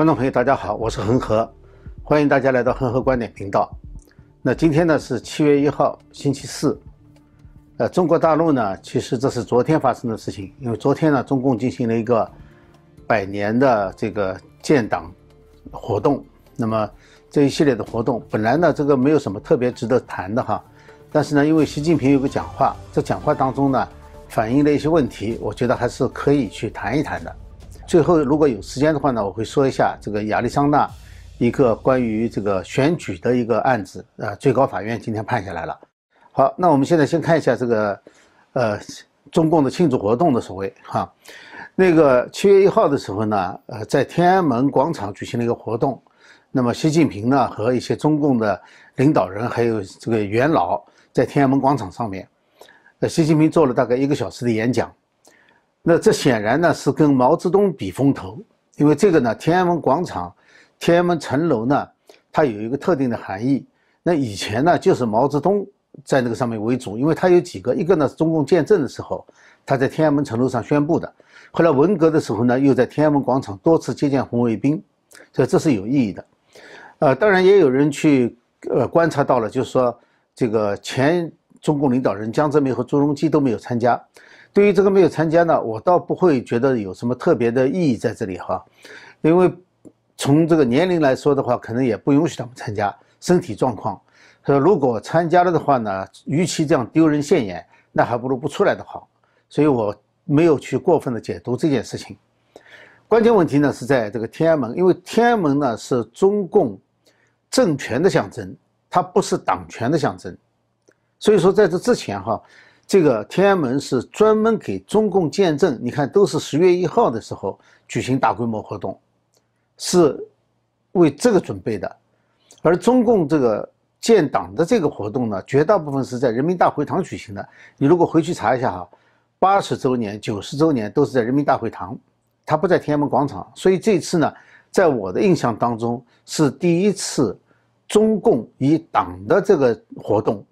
观众朋友，大家好，我是恒河，欢迎大家来到恒河观点频道。那今天呢是七月一号，星期四。呃，中国大陆呢，其实这是昨天发生的事情，因为昨天呢，中共进行了一个百年的这个建党活动。那么这一系列的活动，本来呢这个没有什么特别值得谈的哈，但是呢，因为习近平有个讲话，这讲话当中呢反映了一些问题，我觉得还是可以去谈一谈的。最后，如果有时间的话呢，我会说一下这个亚利桑那一个关于这个选举的一个案子。呃，最高法院今天判下来了。好，那我们现在先看一下这个，呃，中共的庆祝活动的所谓哈，那个七月一号的时候呢，呃，在天安门广场举行了一个活动。那么习近平呢和一些中共的领导人还有这个元老在天安门广场上面，呃，习近平做了大概一个小时的演讲。那这显然呢是跟毛泽东比风头，因为这个呢，天安门广场、天安门城楼呢，它有一个特定的含义。那以前呢，就是毛泽东在那个上面为主，因为他有几个，一个呢是中共建政的时候，他在天安门城楼上宣布的；后来文革的时候呢，又在天安门广场多次接见红卫兵，所以这是有意义的。呃，当然也有人去呃观察到了，就是说这个前中共领导人江泽民和朱镕基都没有参加。对于这个没有参加呢，我倒不会觉得有什么特别的意义在这里哈，因为从这个年龄来说的话，可能也不允许他们参加身体状况。说如果参加了的话呢，与其这样丢人现眼，那还不如不出来的好。所以我没有去过分的解读这件事情。关键问题呢是在这个天安门，因为天安门呢是中共政权的象征，它不是党权的象征，所以说在这之前哈。这个天安门是专门给中共建政，你看都是十月一号的时候举行大规模活动，是为这个准备的。而中共这个建党的这个活动呢，绝大部分是在人民大会堂举行的。你如果回去查一下哈，八十周年、九十周年都是在人民大会堂，它不在天安门广场。所以这次呢，在我的印象当中是第一次中共以党的这个活动。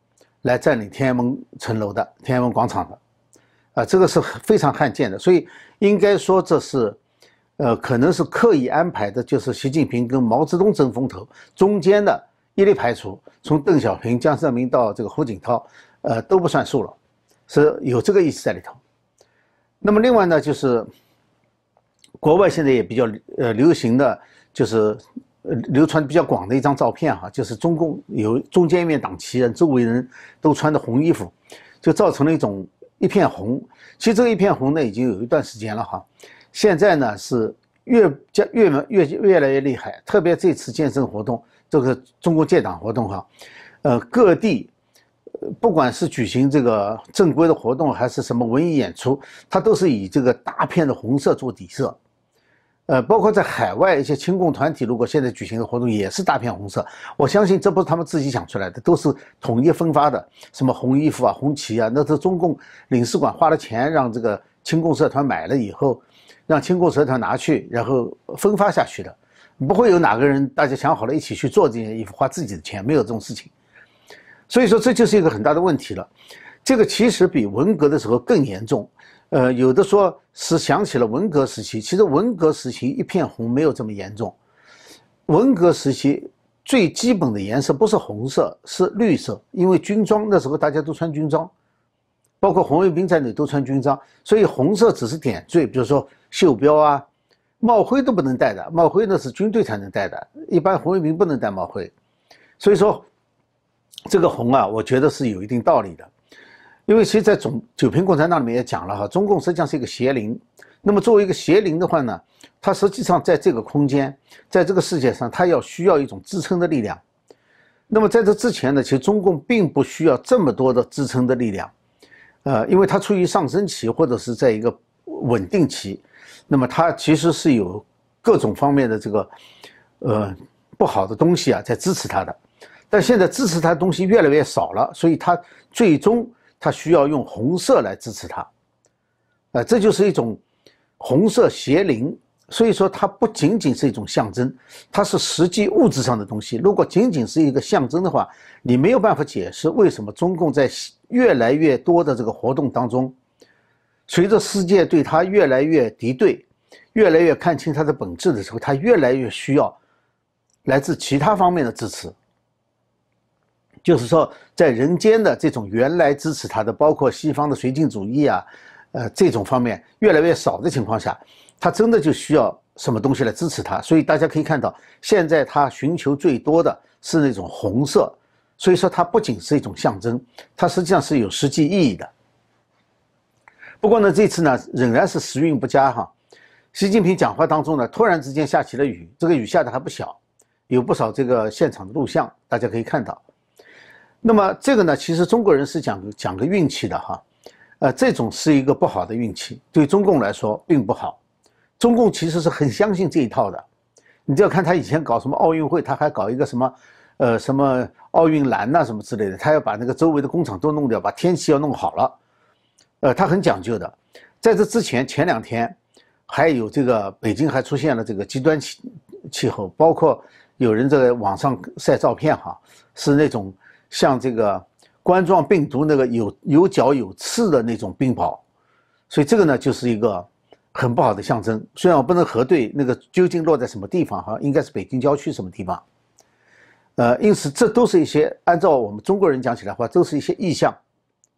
来占领天安门城楼的天安门广场的，啊，这个是非常罕见的，所以应该说这是，呃，可能是刻意安排的，就是习近平跟毛泽东争风头，中间的一律排除，从邓小平、江泽民到这个胡锦涛，呃，都不算数了，是有这个意思在里头。那么另外呢，就是国外现在也比较呃流行的，就是。呃，流传比较广的一张照片哈，就是中共有中间一面党旗，人周围人都穿的红衣服，就造成了一种一片红。其实这一片红呢，已经有一段时间了哈。现在呢是越加越越越来越厉害，特别这次建身活动，这个中国建党活动哈，呃，各地不管是举行这个正规的活动，还是什么文艺演出，它都是以这个大片的红色做底色。呃，包括在海外一些亲共团体，如果现在举行的活动也是大片红色，我相信这不是他们自己想出来的，都是统一分发的，什么红衣服啊、红旗啊，那是中共领事馆花了钱让这个亲共社团买了以后，让亲共社团拿去，然后分发下去的，不会有哪个人大家想好了一起去做这件衣服，花自己的钱，没有这种事情，所以说这就是一个很大的问题了，这个其实比文革的时候更严重。呃，有的说是想起了文革时期，其实文革时期一片红没有这么严重。文革时期最基本的颜色不是红色，是绿色，因为军装那时候大家都穿军装，包括红卫兵在内都穿军装，所以红色只是点缀，比如说袖标啊、帽徽都不能戴的，帽徽呢是军队才能戴的，一般红卫兵不能戴帽徽。所以说这个红啊，我觉得是有一定道理的。因为其实，在总九评共产党里面也讲了哈，中共实际上是一个邪灵。那么作为一个邪灵的话呢，它实际上在这个空间，在这个世界上，它要需要一种支撑的力量。那么在这之前呢，其实中共并不需要这么多的支撑的力量，呃，因为它处于上升期或者是在一个稳定期，那么它其实是有各种方面的这个，呃，不好的东西啊在支持它的，但现在支持它的东西越来越少了，所以它最终。它需要用红色来支持它，呃，这就是一种红色邪灵，所以说它不仅仅是一种象征，它是实际物质上的东西。如果仅仅是一个象征的话，你没有办法解释为什么中共在越来越多的这个活动当中，随着世界对它越来越敌对，越来越看清它的本质的时候，它越来越需要来自其他方面的支持。就是说，在人间的这种原来支持他的，包括西方的绥靖主义啊，呃，这种方面越来越少的情况下，他真的就需要什么东西来支持他。所以大家可以看到，现在他寻求最多的是那种红色。所以说，它不仅是一种象征，它实际上是有实际意义的。不过呢，这次呢，仍然是时运不佳哈。习近平讲话当中呢，突然之间下起了雨，这个雨下的还不小，有不少这个现场的录像，大家可以看到。那么这个呢，其实中国人是讲讲个运气的哈，呃，这种是一个不好的运气，对中共来说并不好。中共其实是很相信这一套的，你就要看他以前搞什么奥运会，他还搞一个什么，呃，什么奥运蓝呐什么之类的，他要把那个周围的工厂都弄掉，把天气要弄好了，呃，他很讲究的。在这之前，前两天还有这个北京还出现了这个极端气气候，包括有人在网上晒照片哈，是那种。像这个冠状病毒那个有有角有刺的那种冰雹，所以这个呢就是一个很不好的象征。虽然我不能核对那个究竟落在什么地方，哈，应该是北京郊区什么地方。呃，因此这都是一些按照我们中国人讲起来话，都是一些意象，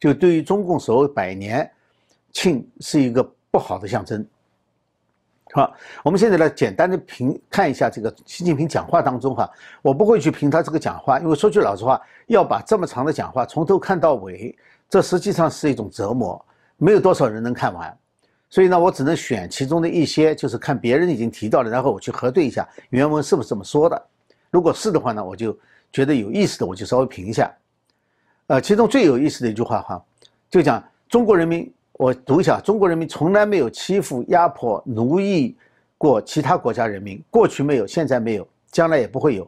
就对于中共所谓百年庆是一个不好的象征。好，我们现在来简单的评看一下这个习近平讲话当中哈，我不会去评他这个讲话，因为说句老实话，要把这么长的讲话从头看到尾，这实际上是一种折磨，没有多少人能看完，所以呢，我只能选其中的一些，就是看别人已经提到了，然后我去核对一下原文是不是这么说的，如果是的话呢，我就觉得有意思的，我就稍微评一下。呃，其中最有意思的一句话哈，就讲中国人民。我读一下：中国人民从来没有欺负、压迫、奴役过其他国家人民，过去没有，现在没有，将来也不会有。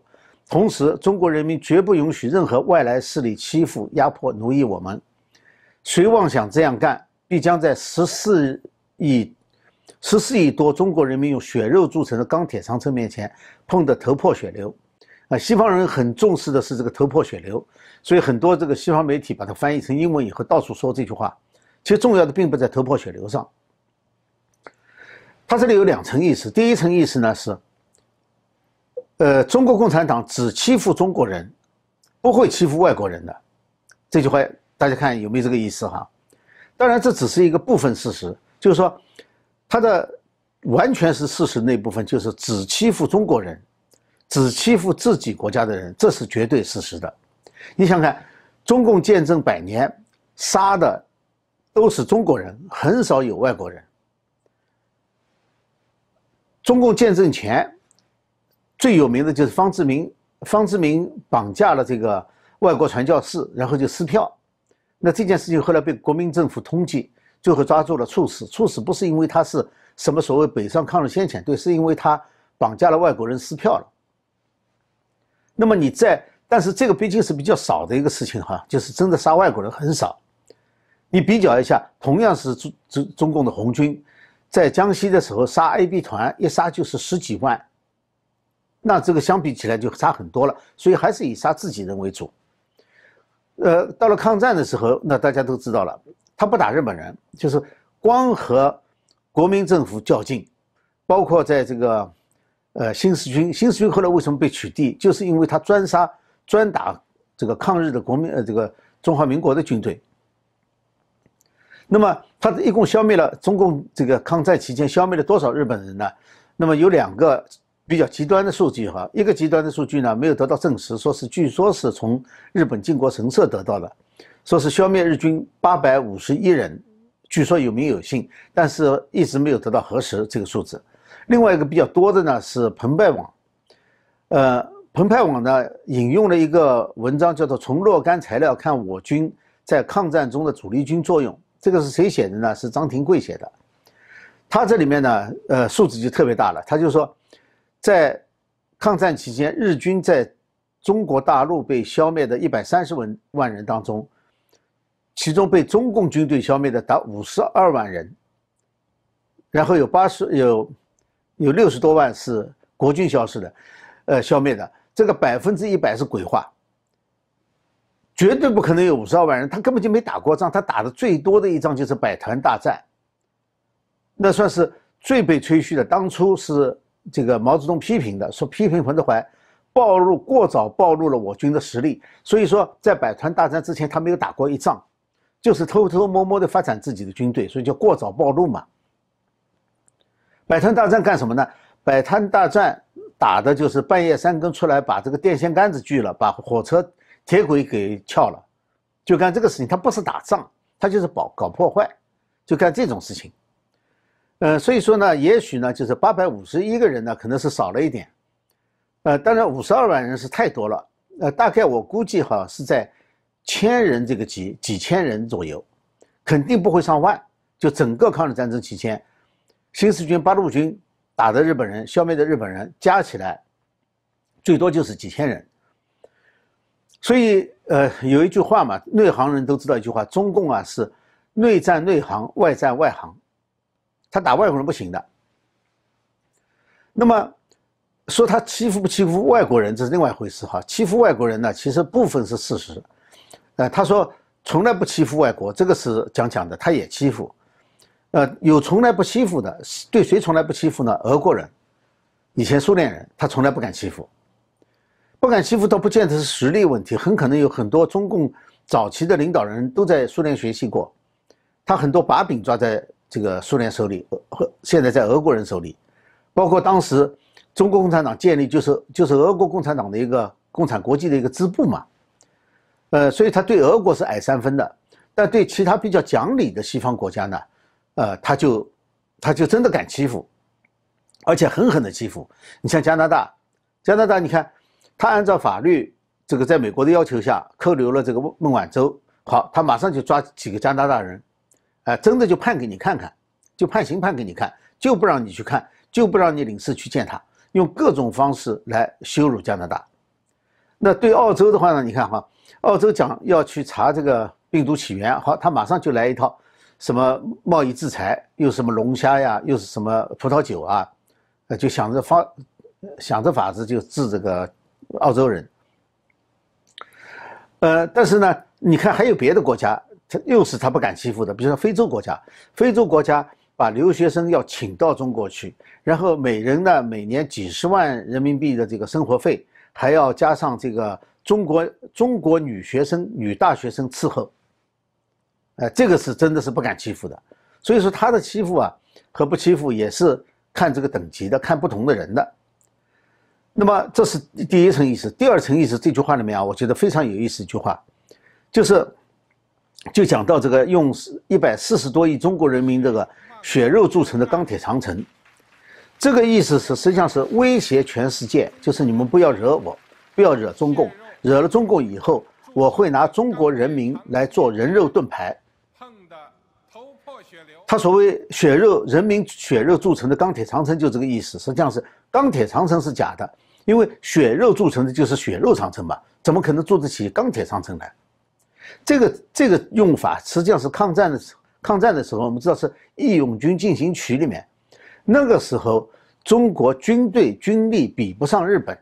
同时，中国人民绝不允许任何外来势力欺负、压迫、奴役我们。谁妄想这样干，必将在十四亿、十四亿多中国人民用血肉铸成的钢铁长城面前碰得头破血流。啊，西方人很重视的是这个头破血流，所以很多这个西方媒体把它翻译成英文以后，到处说这句话。其实重要的并不在头破血流上，他这里有两层意思。第一层意思呢是，呃，中国共产党只欺负中国人，不会欺负外国人的，这句话大家看有没有这个意思哈？当然，这只是一个部分事实，就是说，他的完全是事实那部分就是只欺负中国人，只欺负自己国家的人，这是绝对事实的。你想想，中共建政百年杀的。都是中国人，很少有外国人。中共建政前最有名的就是方志敏，方志敏绑架了这个外国传教士，然后就撕票。那这件事情后来被国民政府通缉，最后抓住了处死。处死不是因为他是什么所谓北上抗日先遣队，是因为他绑架了外国人撕票了。那么你在，但是这个毕竟是比较少的一个事情哈，就是真的杀外国人很少。你比较一下，同样是中中中共的红军，在江西的时候杀 A、B 团，一杀就是十几万。那这个相比起来就差很多了，所以还是以杀自己人为主。呃，到了抗战的时候，那大家都知道了，他不打日本人，就是光和国民政府较劲，包括在这个，呃，新四军。新四军后来为什么被取缔，就是因为他专杀、专打这个抗日的国民，呃，这个中华民国的军队。那么，他一共消灭了中共这个抗战期间消灭了多少日本人呢？那么有两个比较极端的数据哈，一个极端的数据呢没有得到证实，说是据说是从日本靖国神社得到的，说是消灭日军八百五十一人，据说有名有姓，但是一直没有得到核实这个数字。另外一个比较多的呢是澎湃网，呃，澎湃网呢引用了一个文章，叫做《从若干材料看我军在抗战中的主力军作用》。这个是谁写的呢？是张廷贵写的。他这里面呢，呃，数字就特别大了。他就说，在抗战期间，日军在中国大陆被消灭的一百三十万万人当中，其中被中共军队消灭的达五十二万人。然后有八十有，有六十多万是国军消失的，呃，消灭的。这个百分之一百是鬼话。绝对不可能有五十二万人，他根本就没打过仗，他打的最多的一仗就是百团大战，那算是最被吹嘘的。当初是这个毛泽东批评的，说批评彭德怀暴露过早暴露了我军的实力，所以说在百团大战之前他没有打过一仗，就是偷偷摸摸地发展自己的军队，所以叫过早暴露嘛。百团大战干什么呢？百团大战打的就是半夜三更出来把这个电线杆子锯了，把火车。铁轨给撬了，就干这个事情。他不是打仗，他就是搞搞破坏，就干这种事情。呃，所以说呢，也许呢，就是八百五十一个人呢，可能是少了一点。呃，当然五十二万人是太多了。呃，大概我估计哈是在千人这个级几千人左右，肯定不会上万。就整个抗日战争期间，新四军、八路军打的日本人、消灭的日本人加起来，最多就是几千人。所以，呃，有一句话嘛，内行人都知道一句话：中共啊是内战内行，外战外行，他打外国人不行的。那么，说他欺负不欺负外国人，这是另外一回事哈。欺负外国人呢，其实部分是事实。呃，他说从来不欺负外国，这个是讲讲的，他也欺负。呃，有从来不欺负的，对谁从来不欺负呢？俄国人，以前苏联人，他从来不敢欺负。不敢欺负倒不见得是实力问题，很可能有很多中共早期的领导人都在苏联学习过，他很多把柄抓在这个苏联手里，和现在在俄国人手里，包括当时中国共产党建立就是就是俄国共产党的一个共产国际的一个支部嘛，呃，所以他对俄国是矮三分的，但对其他比较讲理的西方国家呢，呃，他就他就真的敢欺负，而且狠狠的欺负。你像加拿大，加拿大，你看。他按照法律，这个在美国的要求下扣留了这个孟孟晚舟。好，他马上就抓几个加拿大人，哎，真的就判给你看看，就判刑判给你看，就不让你去看，就不让你领事去见他，用各种方式来羞辱加拿大。那对澳洲的话呢？你看哈，澳洲讲要去查这个病毒起源，好，他马上就来一套，什么贸易制裁，又什么龙虾呀，又是什么葡萄酒啊，呃，就想着方想着法子就治这个。澳洲人，呃，但是呢，你看还有别的国家，他又是他不敢欺负的，比如说非洲国家，非洲国家把留学生要请到中国去，然后每人呢每年几十万人民币的这个生活费，还要加上这个中国中国女学生、女大学生伺候，哎，这个是真的是不敢欺负的。所以说他的欺负啊和不欺负也是看这个等级的，看不同的人的。那么这是第一层意思，第二层意思，这句话里面啊，我觉得非常有意思。一句话，就是就讲到这个用一百四十多亿中国人民这个血肉铸成的钢铁长城，这个意思是实际上是威胁全世界，就是你们不要惹我，不要惹中共，惹了中共以后，我会拿中国人民来做人肉盾牌，碰的头破血流。他所谓血肉人民血肉铸成的钢铁长城，就这个意思，实际上是。钢铁长城是假的，因为血肉铸成的就是血肉长城嘛，怎么可能筑得起钢铁长城呢？这个这个用法实际上是抗战的抗战的时候，我们知道是《义勇军进行曲》里面。那个时候，中国军队军力比不上日本，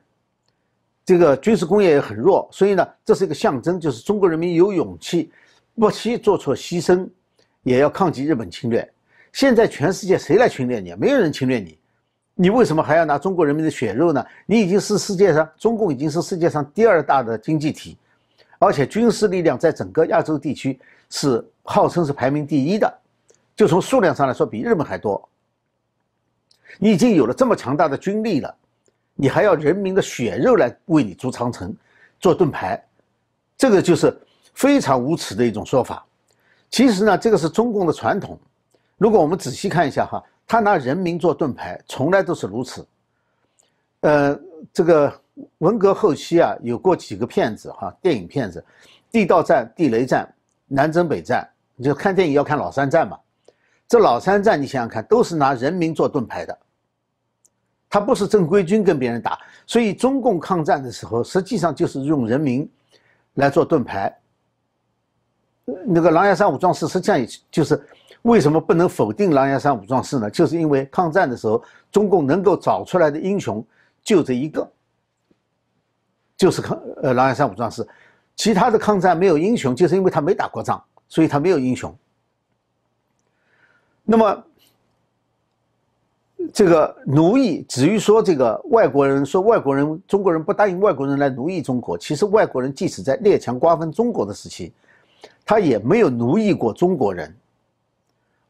这个军事工业也很弱，所以呢，这是一个象征，就是中国人民有勇气，不惜做出牺牲，也要抗击日本侵略。现在全世界谁来侵略你？没有人侵略你。你为什么还要拿中国人民的血肉呢？你已经是世界上中共已经是世界上第二大的经济体，而且军事力量在整个亚洲地区是号称是排名第一的，就从数量上来说比日本还多。你已经有了这么强大的军力了，你还要人民的血肉来为你筑长城、做盾牌，这个就是非常无耻的一种说法。其实呢，这个是中共的传统。如果我们仔细看一下哈。他拿人民做盾牌，从来都是如此。呃，这个文革后期啊，有过几个骗子哈，电影骗子，《地道战》《地雷战》《南征北战》，你就看电影要看老三战嘛。这老三战你想想看，都是拿人民做盾牌的。他不是正规军跟别人打，所以中共抗战的时候，实际上就是用人民来做盾牌。那个狼牙山五壮士实际上也就是。为什么不能否定狼牙山五壮士呢？就是因为抗战的时候，中共能够找出来的英雄就这一个，就是抗呃狼牙山五壮士，其他的抗战没有英雄，就是因为他没打过仗，所以他没有英雄。那么，这个奴役至于说这个外国人说外国人中国人不答应外国人来奴役中国，其实外国人即使在列强瓜分中国的时期，他也没有奴役过中国人。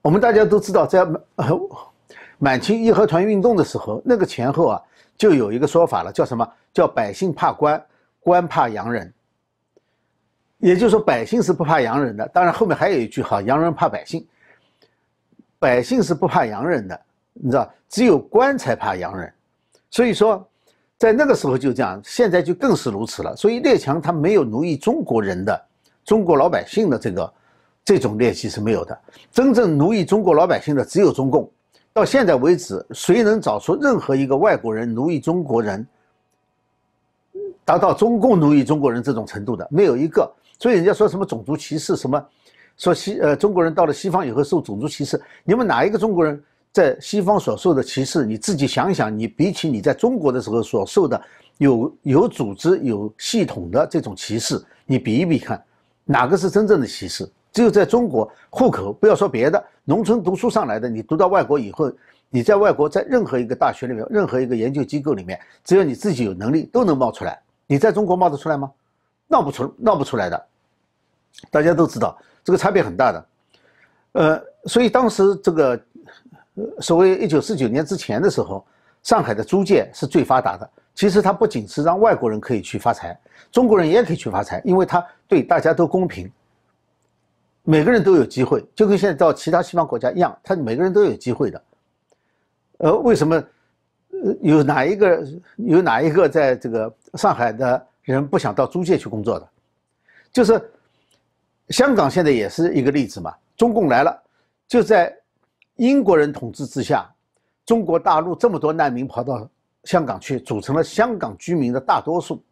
我们大家都知道，在满满清义和团运动的时候，那个前后啊，就有一个说法了，叫什么叫百姓怕官，官怕洋人。也就是说，百姓是不怕洋人的。当然，后面还有一句哈，洋人怕百姓，百姓是不怕洋人的。你知道，只有官才怕洋人。所以说，在那个时候就这样，现在就更是如此了。所以，列强他没有奴役中国人的中国老百姓的这个。这种劣习是没有的。真正奴役中国老百姓的只有中共。到现在为止，谁能找出任何一个外国人奴役中国人，达到中共奴役中国人这种程度的？没有一个。所以人家说什么种族歧视，什么说西呃中国人到了西方以后受种族歧视，你们哪一个中国人在西方所受的歧视？你自己想想，你比起你在中国的时候所受的有有组织有系统的这种歧视，你比一比看，哪个是真正的歧视？只有在中国户口，不要说别的，农村读书上来的，你读到外国以后，你在外国在任何一个大学里面，任何一个研究机构里面，只要你自己有能力，都能冒出来。你在中国冒得出来吗？闹不出，闹不出来的。大家都知道这个差别很大的。呃，所以当时这个所谓一九四九年之前的时候，上海的租界是最发达的。其实它不仅是让外国人可以去发财，中国人也可以去发财，因为它对大家都公平。每个人都有机会，就跟现在到其他西方国家一样，他每个人都有机会的。呃，为什么？呃，有哪一个有哪一个在这个上海的人不想到租界去工作的？就是香港现在也是一个例子嘛。中共来了，就在英国人统治之下，中国大陆这么多难民跑到香港去，组成了香港居民的大多数。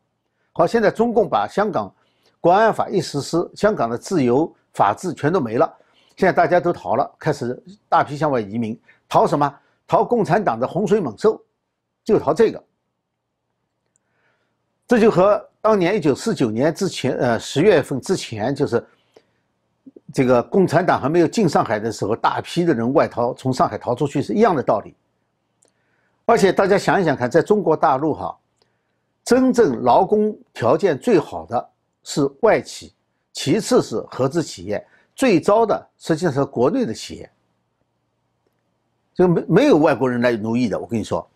好，现在中共把香港国安法一实施，香港的自由。法治全都没了，现在大家都逃了，开始大批向外移民，逃什么？逃共产党的洪水猛兽，就逃这个。这就和当年一九四九年之前，呃，十月份之前，就是这个共产党还没有进上海的时候，大批的人外逃，从上海逃出去是一样的道理。而且大家想一想看，在中国大陆哈，真正劳工条件最好的是外企。其次是合资企业最糟的实际上是国内的企业，就没没有外国人来奴役的。我跟你说，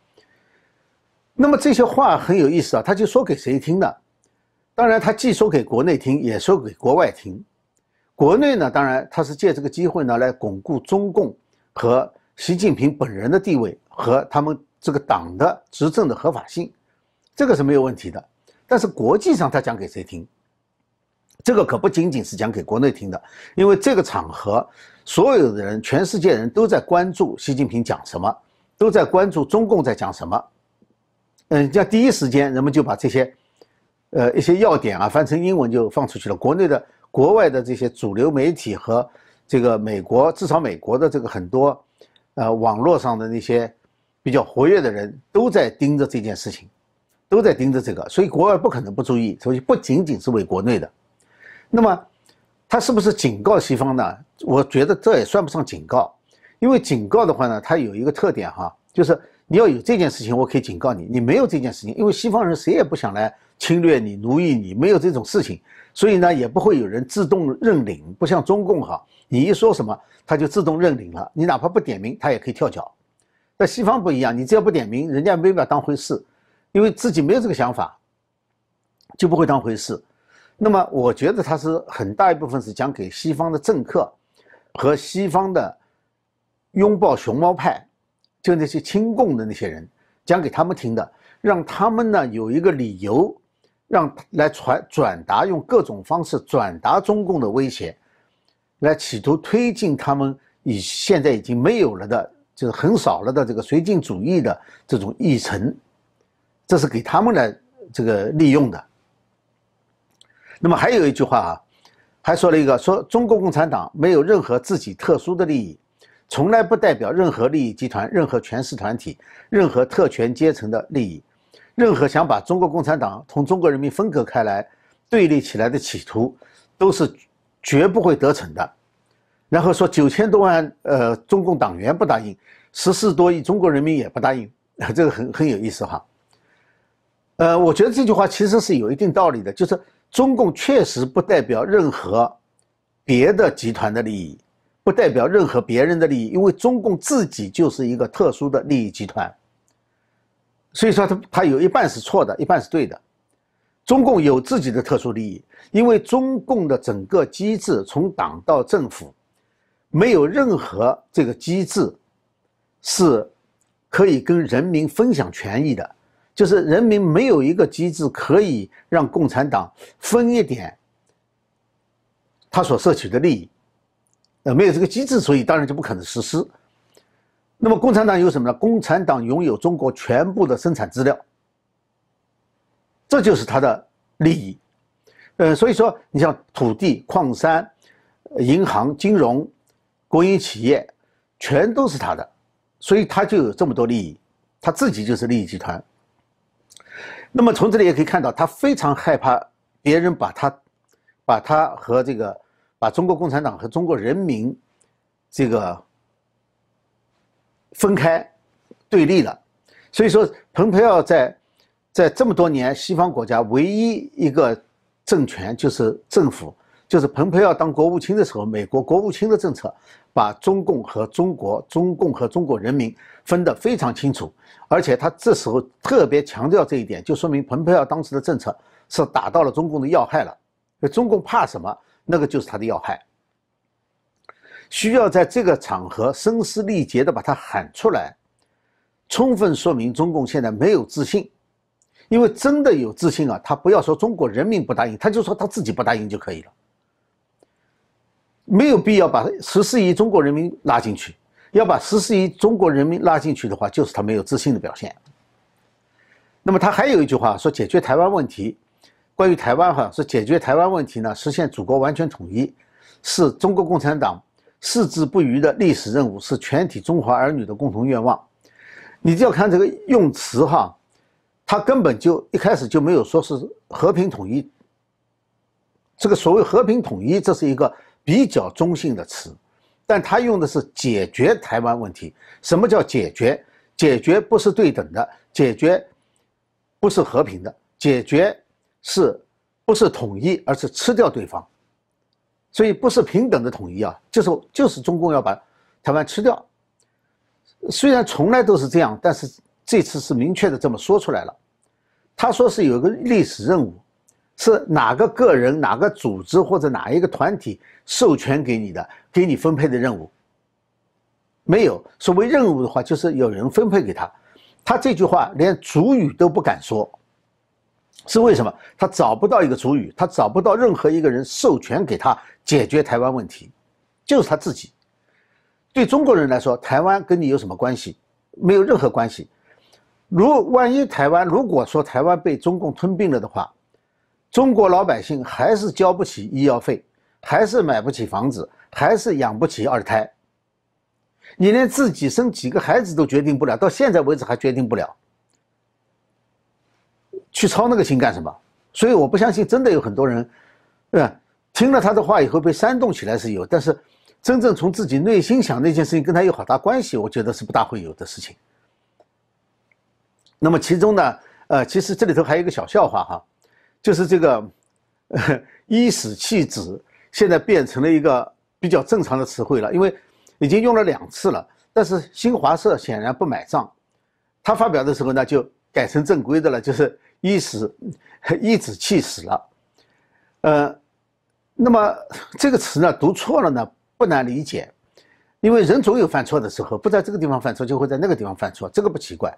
那么这些话很有意思啊，他就说给谁听的？当然，他既说给国内听，也说给国外听。国内呢，当然他是借这个机会呢来巩固中共和习近平本人的地位和他们这个党的执政的合法性，这个是没有问题的。但是国际上，他讲给谁听？这个可不仅仅是讲给国内听的，因为这个场合，所有的人，全世界人都在关注习近平讲什么，都在关注中共在讲什么。嗯，像第一时间，人们就把这些，呃，一些要点啊，翻成英文就放出去了。国内的、国外的这些主流媒体和这个美国，至少美国的这个很多，呃，网络上的那些比较活跃的人都在盯着这件事情，都在盯着这个，所以国外不可能不注意。所以不仅仅是为国内的。那么，他是不是警告西方呢？我觉得这也算不上警告，因为警告的话呢，它有一个特点哈，就是你要有这件事情，我可以警告你；你没有这件事情，因为西方人谁也不想来侵略你、奴役你，没有这种事情，所以呢，也不会有人自动认领。不像中共哈，你一说什么，他就自动认领了。你哪怕不点名，他也可以跳脚。但西方不一样，你只要不点名，人家没把当回事，因为自己没有这个想法，就不会当回事。那么，我觉得他是很大一部分是讲给西方的政客和西方的拥抱熊猫派，就那些亲共的那些人讲给他们听的，让他们呢有一个理由，让来传转达，用各种方式转达中共的威胁，来企图推进他们已现在已经没有了的，就是很少了的这个绥靖主义的这种议程，这是给他们来这个利用的。那么还有一句话啊，还说了一个，说中国共产党没有任何自己特殊的利益，从来不代表任何利益集团、任何权势团体、任何特权阶层的利益，任何想把中国共产党同中国人民分割开来、对立起来的企图，都是绝不会得逞的。然后说九千多万呃中共党员不答应，十四多亿中国人民也不答应，这个很很有意思哈。呃，我觉得这句话其实是有一定道理的，就是。中共确实不代表任何别的集团的利益，不代表任何别人的利益，因为中共自己就是一个特殊的利益集团。所以说，他他有一半是错的，一半是对的。中共有自己的特殊利益，因为中共的整个机制从党到政府，没有任何这个机制是可以跟人民分享权益的。就是人民没有一个机制可以让共产党分一点他所摄取的利益，呃，没有这个机制，所以当然就不可能实施。那么共产党有什么呢？共产党拥有中国全部的生产资料，这就是他的利益。呃，所以说你像土地、矿山、银行、金融、国营企业，全都是他的，所以他就有这么多利益，他自己就是利益集团。那么从这里也可以看到，他非常害怕别人把他、把他和这个把中国共产党和中国人民这个分开对立了。所以说，蓬佩奥在在这么多年，西方国家唯一一个政权就是政府，就是蓬佩奥当国务卿的时候，美国国务卿的政策把中共和中国、中共和中国人民。分得非常清楚，而且他这时候特别强调这一点，就说明蓬佩奥当时的政策是打到了中共的要害了。那中共怕什么？那个就是他的要害，需要在这个场合声嘶力竭地把他喊出来，充分说明中共现在没有自信。因为真的有自信啊，他不要说中国人民不答应，他就说他自己不答应就可以了，没有必要把十四亿中国人民拉进去。要把十四亿中国人民拉进去的话，就是他没有自信的表现。那么他还有一句话说：“解决台湾问题，关于台湾哈，说解决台湾问题呢，实现祖国完全统一，是中国共产党矢志不渝的历史任务，是全体中华儿女的共同愿望。”你就要看这个用词哈，他根本就一开始就没有说是和平统一。这个所谓和平统一，这是一个比较中性的词。但他用的是解决台湾问题，什么叫解决？解决不是对等的，解决不是和平的，解决是不是统一，而是吃掉对方，所以不是平等的统一啊，就是就是中共要把台湾吃掉。虽然从来都是这样，但是这次是明确的这么说出来了，他说是有一个历史任务。是哪个个人、哪个组织或者哪一个团体授权给你的？给你分配的任务。没有所谓任务的话，就是有人分配给他。他这句话连主语都不敢说，是为什么？他找不到一个主语，他找不到任何一个人授权给他解决台湾问题，就是他自己。对中国人来说，台湾跟你有什么关系？没有任何关系。如万一台湾如果说台湾被中共吞并了的话。中国老百姓还是交不起医药费，还是买不起房子，还是养不起二胎。你连自己生几个孩子都决定不了，到现在为止还决定不了。去操那个心干什么？所以我不相信真的有很多人，呃，听了他的话以后被煽动起来是有，但是真正从自己内心想那件事情跟他有好大关系，我觉得是不大会有的事情。那么其中呢，呃，其实这里头还有一个小笑话哈。就是这个“ 一死弃子”，现在变成了一个比较正常的词汇了，因为已经用了两次了。但是新华社显然不买账，他发表的时候呢就改成正规的了，就是“一死一子弃死”了。呃，那么这个词呢读错了呢不难理解，因为人总有犯错的时候，不在这个地方犯错，就会在那个地方犯错，这个不奇怪。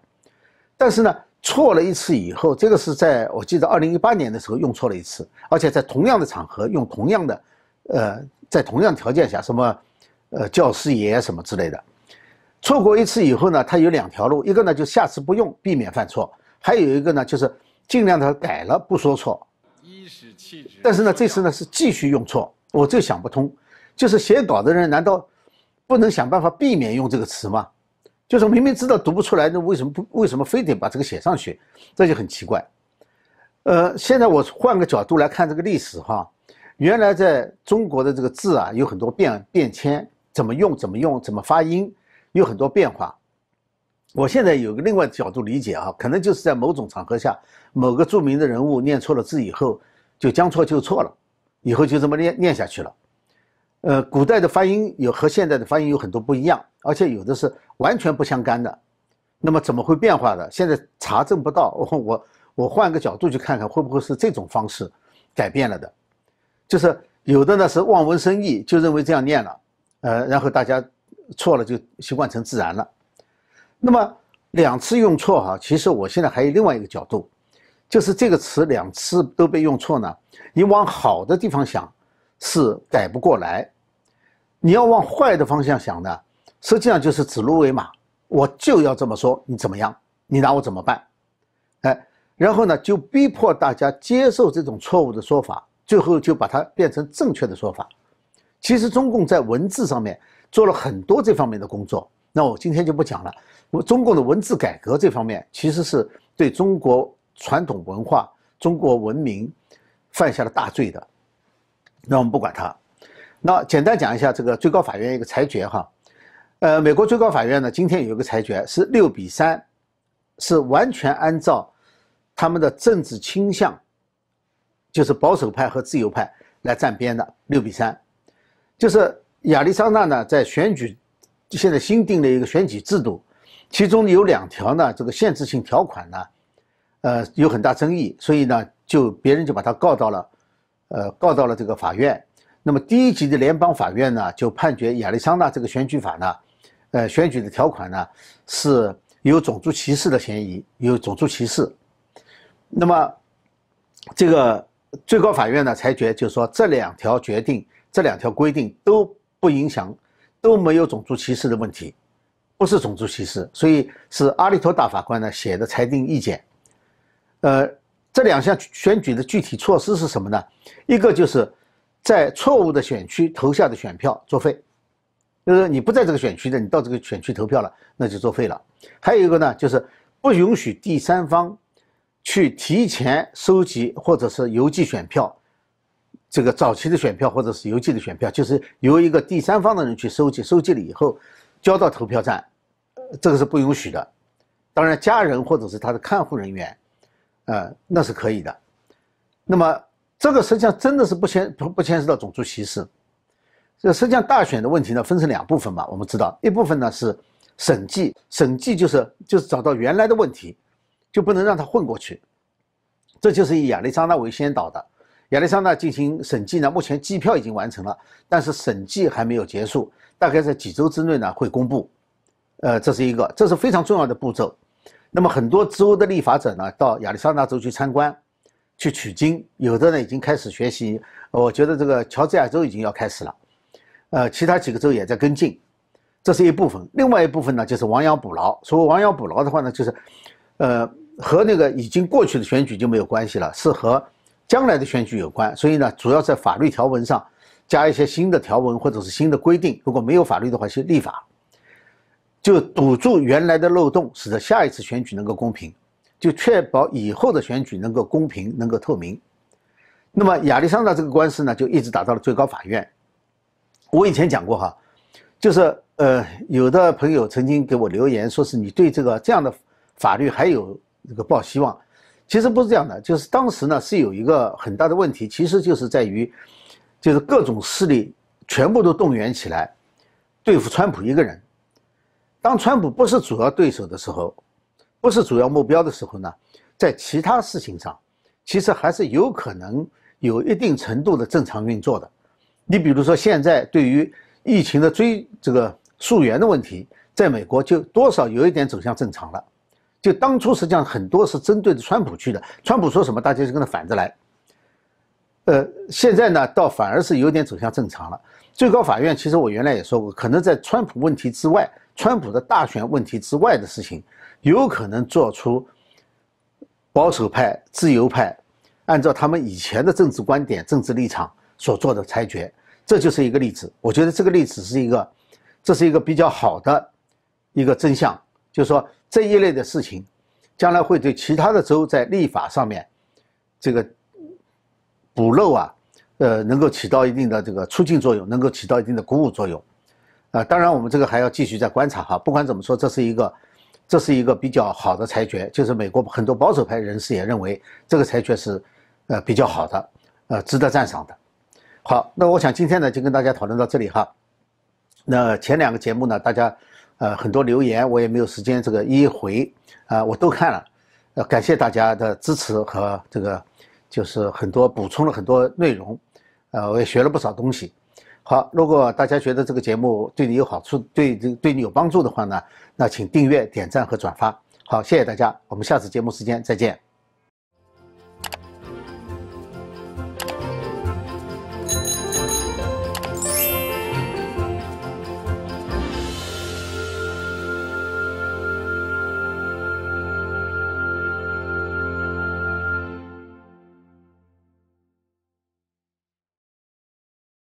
但是呢，错了一次以后，这个是在我记得二零一八年的时候用错了一次，而且在同样的场合用同样的，呃，在同样条件下，什么，呃，教师爷什么之类的，错过一次以后呢，他有两条路，一个呢就下次不用，避免犯错，还有一个呢就是尽量的改了，不说错。气质。但是呢，这次呢是继续用错，我就想不通，就是写稿的人难道不能想办法避免用这个词吗？就是明明知道读不出来，那为什么不为什么非得把这个写上去？这就很奇怪。呃，现在我换个角度来看这个历史哈，原来在中国的这个字啊有很多变变迁，怎么用怎么用怎么发音有很多变化。我现在有个另外的角度理解啊，可能就是在某种场合下，某个著名的人物念错了字以后，就将错就错了，以后就这么念念下去了。呃，古代的发音有和现在的发音有很多不一样，而且有的是完全不相干的。那么怎么会变化的？现在查证不到。我我我换个角度去看看，会不会是这种方式改变了的？就是有的呢是望文生义，就认为这样念了。呃，然后大家错了就习惯成自然了。那么两次用错哈，其实我现在还有另外一个角度，就是这个词两次都被用错呢。你往好的地方想，是改不过来。你要往坏的方向想的，实际上就是指鹿为马。我就要这么说，你怎么样？你拿我怎么办？哎，然后呢，就逼迫大家接受这种错误的说法，最后就把它变成正确的说法。其实中共在文字上面做了很多这方面的工作，那我今天就不讲了。我中共的文字改革这方面，其实是对中国传统文化、中国文明犯下了大罪的。那我们不管它。那简单讲一下这个最高法院一个裁决哈，呃，美国最高法院呢今天有一个裁决是六比三，是完全按照他们的政治倾向，就是保守派和自由派来站边的六比三，就是亚利桑那呢在选举，现在新定了一个选举制度，其中有两条呢这个限制性条款呢，呃，有很大争议，所以呢就别人就把他告到了，呃，告到了这个法院。那么第一级的联邦法院呢，就判决亚利桑那这个选举法呢，呃，选举的条款呢是有种族歧视的嫌疑，有种族歧视。那么这个最高法院呢裁决就是说这两条决定、这两条规定都不影响，都没有种族歧视的问题，不是种族歧视。所以是阿利托大法官呢写的裁定意见。呃，这两项选举的具体措施是什么呢？一个就是。在错误的选区投下的选票作废，就是你不在这个选区的，你到这个选区投票了，那就作废了。还有一个呢，就是不允许第三方去提前收集或者是邮寄选票，这个早期的选票或者是邮寄的选票，就是由一个第三方的人去收集，收集了以后交到投票站，这个是不允许的。当然，家人或者是他的看护人员，呃，那是可以的。那么，这个实际上真的是不牵不不牵涉到种族歧视。这实际上大选的问题呢，分成两部分嘛。我们知道一部分呢是审计，审计就是就是找到原来的问题，就不能让他混过去。这就是以亚利桑那为先导的亚利桑那进行审计呢。目前计票已经完成了，但是审计还没有结束，大概在几周之内呢会公布。呃，这是一个，这是非常重要的步骤。那么很多州的立法者呢到亚利桑那州去参观。去取经，有的呢已经开始学习。我觉得这个乔治亚州已经要开始了，呃，其他几个州也在跟进，这是一部分。另外一部分呢就是亡羊补牢。所谓亡羊补牢的话呢，就是，呃，和那个已经过去的选举就没有关系了，是和将来的选举有关。所以呢，主要在法律条文上加一些新的条文或者是新的规定。如果没有法律的话，去立法，就堵住原来的漏洞，使得下一次选举能够公平。就确保以后的选举能够公平、能够透明。那么亚历山大这个官司呢，就一直打到了最高法院。我以前讲过哈，就是呃，有的朋友曾经给我留言，说是你对这个这样的法律还有这个抱希望，其实不是这样的。就是当时呢，是有一个很大的问题，其实就是在于，就是各种势力全部都动员起来对付川普一个人。当川普不是主要对手的时候。不是主要目标的时候呢，在其他事情上，其实还是有可能有一定程度的正常运作的。你比如说，现在对于疫情的追这个溯源的问题，在美国就多少有一点走向正常了。就当初实际上很多是针对着川普去的，川普说什么，大家就跟他反着来。呃，现在呢，倒反而是有点走向正常了。最高法院其实我原来也说过，可能在川普问题之外，川普的大选问题之外的事情。有可能做出保守派、自由派按照他们以前的政治观点、政治立场所做的裁决，这就是一个例子。我觉得这个例子是一个，这是一个比较好的一个真相，就是说这一类的事情将来会对其他的州在立法上面这个补漏啊，呃，能够起到一定的这个促进作用，能够起到一定的鼓舞作用。啊，当然我们这个还要继续再观察哈。不管怎么说，这是一个。这是一个比较好的裁决，就是美国很多保守派人士也认为这个裁决是，呃，比较好的，呃，值得赞赏的。好，那我想今天呢就跟大家讨论到这里哈。那前两个节目呢，大家，呃，很多留言我也没有时间这个一一回，啊，我都看了，呃，感谢大家的支持和这个，就是很多补充了很多内容，呃，我也学了不少东西。好，如果大家觉得这个节目对你有好处，对这对你有帮助的话呢，那请订阅、点赞和转发。好，谢谢大家，我们下次节目时间再见。